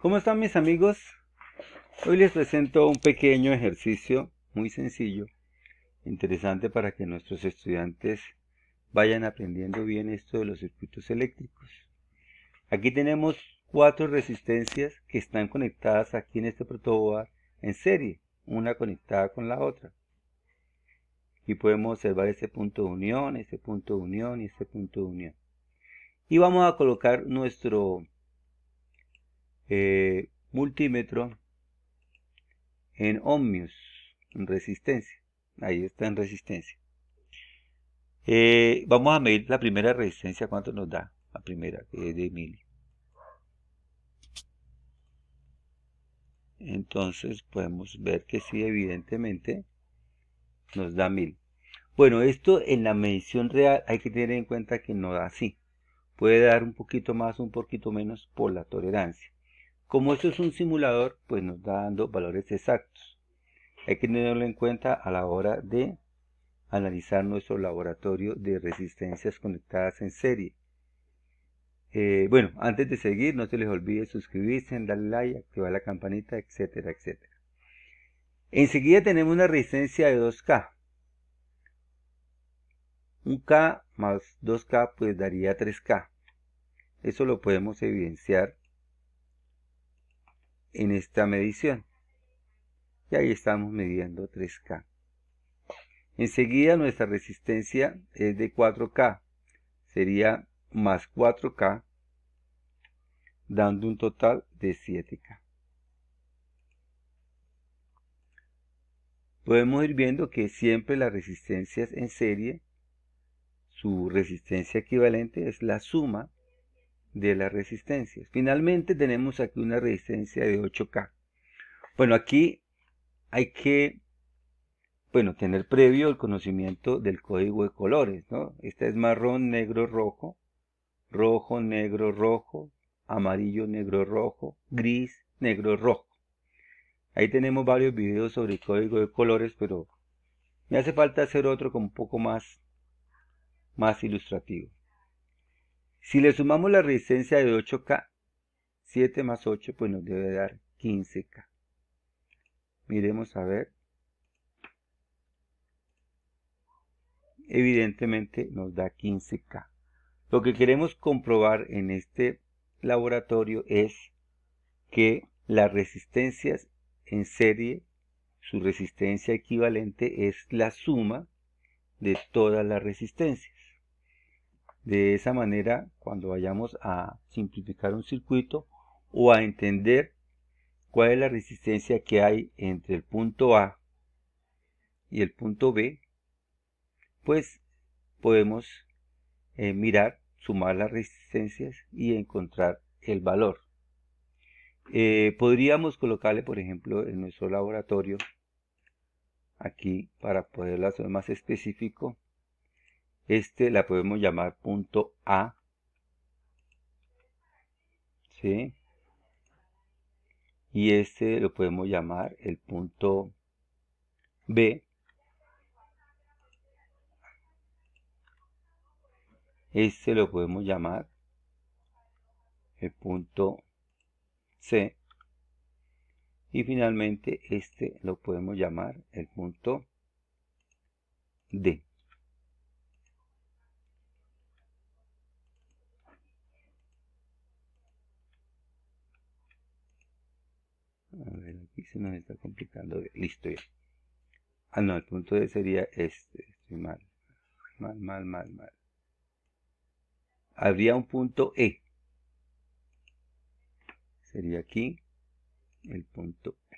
¿Cómo están mis amigos? Hoy les presento un pequeño ejercicio muy sencillo, interesante para que nuestros estudiantes vayan aprendiendo bien esto de los circuitos eléctricos. Aquí tenemos cuatro resistencias que están conectadas aquí en este protoboard en serie, una conectada con la otra. Y podemos observar este punto de unión, este punto de unión y este punto de unión. Y vamos a colocar nuestro eh, multímetro en ohmios, en resistencia. Ahí está en resistencia. Eh, vamos a medir la primera resistencia, ¿cuánto nos da? La primera, que es de mil. Entonces podemos ver que si evidentemente, nos da mil. Bueno, esto en la medición real hay que tener en cuenta que no da así. Puede dar un poquito más, un poquito menos por la tolerancia. Como esto es un simulador, pues nos da dando valores exactos. Hay que tenerlo en cuenta a la hora de analizar nuestro laboratorio de resistencias conectadas en serie. Eh, bueno, antes de seguir, no se les olvide suscribirse, darle like, activar la campanita, etcétera, etcétera. Enseguida tenemos una resistencia de 2K. Un K más 2K pues daría 3K. Eso lo podemos evidenciar en esta medición. Y ahí estamos midiendo 3K. Enseguida nuestra resistencia es de 4K. Sería más 4K, dando un total de 7K. Podemos ir viendo que siempre las resistencias en serie, su resistencia equivalente es la suma de las resistencias. Finalmente tenemos aquí una resistencia de 8K. Bueno, aquí hay que bueno, tener previo el conocimiento del código de colores, ¿no? Esta es marrón, negro, rojo, rojo, negro, rojo, amarillo, negro, rojo, gris, negro, rojo. Ahí tenemos varios videos sobre el código de colores, pero me hace falta hacer otro con un poco más, más ilustrativo. Si le sumamos la resistencia de 8K, 7 más 8 pues nos debe dar 15K. Miremos a ver. Evidentemente nos da 15K. Lo que queremos comprobar en este laboratorio es que las resistencias en serie, su resistencia equivalente es la suma de todas las resistencias. De esa manera, cuando vayamos a simplificar un circuito o a entender cuál es la resistencia que hay entre el punto A y el punto B, pues podemos eh, mirar, sumar las resistencias y encontrar el valor. Eh, podríamos colocarle, por ejemplo, en nuestro laboratorio, aquí, para poderlo hacer más específico, este la podemos llamar punto A. ¿Sí? Y este lo podemos llamar el punto B. Este lo podemos llamar el punto C. Y finalmente este lo podemos llamar el punto D. y se nos está complicando. Listo ya. Ah, no, el punto D sería este. Estoy mal. Mal, mal, mal, mal. Habría un punto E. Sería aquí el punto E.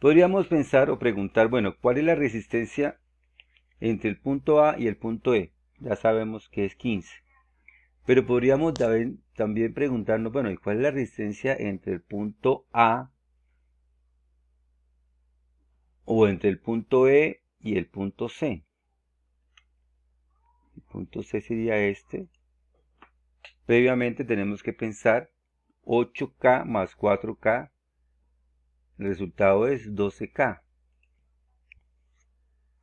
Podríamos pensar o preguntar, bueno, ¿cuál es la resistencia entre el punto A y el punto E? Ya sabemos que es 15. Pero podríamos dar también preguntarnos, bueno, ¿y cuál es la resistencia entre el punto A o entre el punto E y el punto C? El punto C sería este. Previamente tenemos que pensar 8K más 4K. El resultado es 12K.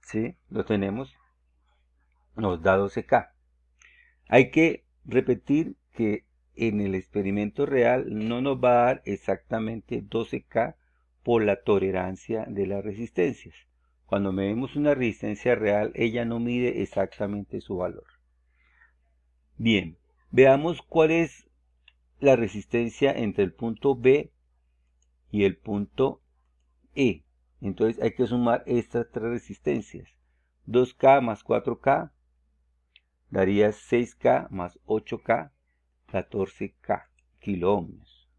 ¿Sí? Lo tenemos. Nos da 12K. Hay que repetir que en el experimento real no nos va a dar exactamente 12K por la tolerancia de las resistencias. Cuando medimos una resistencia real, ella no mide exactamente su valor. Bien, veamos cuál es la resistencia entre el punto B y el punto E. Entonces hay que sumar estas tres resistencias. 2K más 4K daría 6K más 8K 14K kilómetros.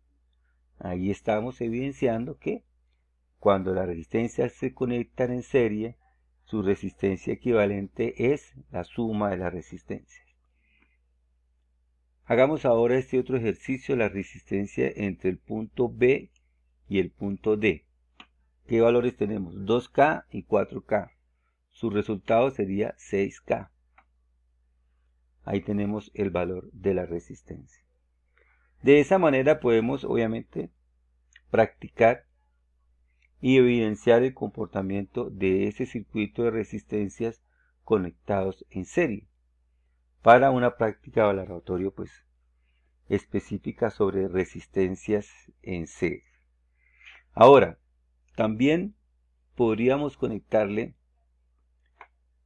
Ahí estamos evidenciando que cuando las resistencias se conectan en serie, su resistencia equivalente es la suma de las resistencias. Hagamos ahora este otro ejercicio, la resistencia entre el punto B y el punto D. ¿Qué valores tenemos? 2K y 4K. Su resultado sería 6K ahí tenemos el valor de la resistencia. De esa manera podemos obviamente practicar y evidenciar el comportamiento de ese circuito de resistencias conectados en serie para una práctica de laboratorio pues específica sobre resistencias en serie. Ahora, también podríamos conectarle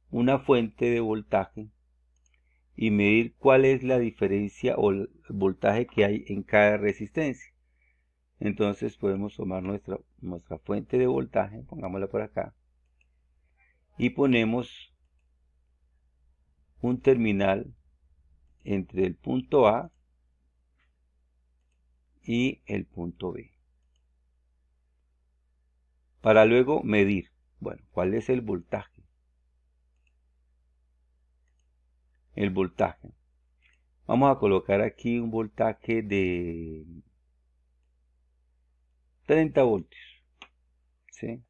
una fuente de voltaje y medir cuál es la diferencia o el voltaje que hay en cada resistencia. Entonces podemos tomar nuestra, nuestra fuente de voltaje, pongámosla por acá, y ponemos un terminal entre el punto A y el punto B. Para luego medir, bueno, cuál es el voltaje el voltaje. Vamos a colocar aquí un voltaje de 30 voltios. ¿sí?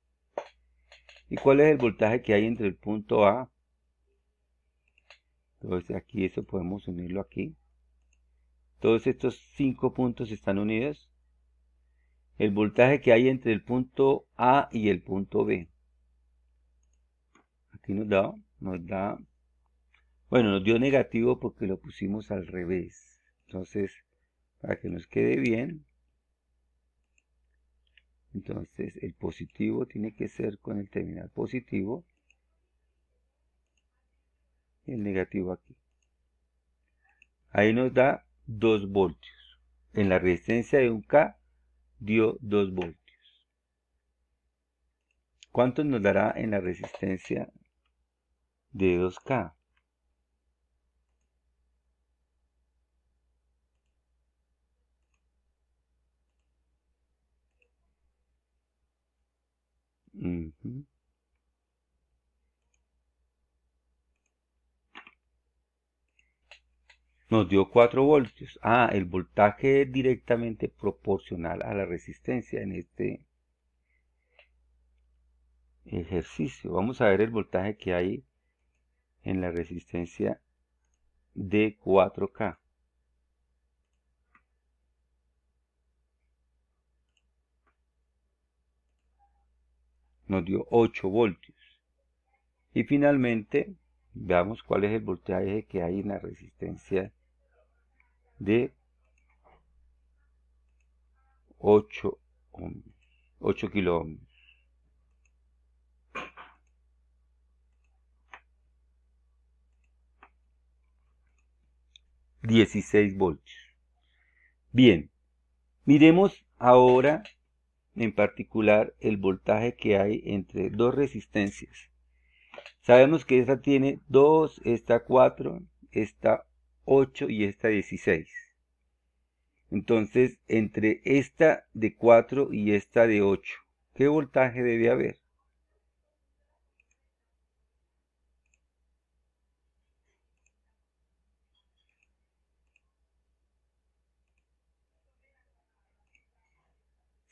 ¿Y cuál es el voltaje que hay entre el punto A? Entonces aquí eso podemos unirlo aquí. Todos estos cinco puntos están unidos. El voltaje que hay entre el punto A y el punto B. Aquí nos da, nos da bueno, nos dio negativo porque lo pusimos al revés. Entonces, para que nos quede bien, entonces el positivo tiene que ser con el terminal positivo y el negativo aquí. Ahí nos da 2 voltios. En la resistencia de un K dio 2 voltios. ¿Cuánto nos dará en la resistencia de 2K? Nos dio 4 voltios. Ah, el voltaje es directamente proporcional a la resistencia en este ejercicio. Vamos a ver el voltaje que hay en la resistencia de 4K. nos dio 8 voltios. Y finalmente, veamos cuál es el voltaje que hay en la resistencia de 8 ohmios, 8 kilo 16 Dieciséis voltios. Bien, miremos ahora en particular el voltaje que hay entre dos resistencias. Sabemos que esta tiene 2, esta 4, esta 8 y esta 16. Entonces, entre esta de 4 y esta de 8, ¿qué voltaje debe haber?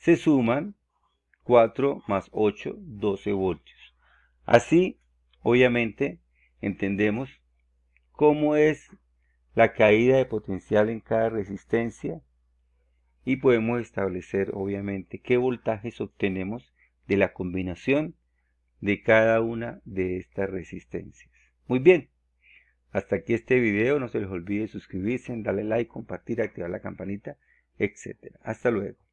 se suman 4 más 8, 12 voltios. Así, obviamente, entendemos cómo es la caída de potencial en cada resistencia y podemos establecer, obviamente, qué voltajes obtenemos de la combinación de cada una de estas resistencias. Muy bien, hasta aquí este video. No se les olvide suscribirse, darle like, compartir, activar la campanita, etc. Hasta luego.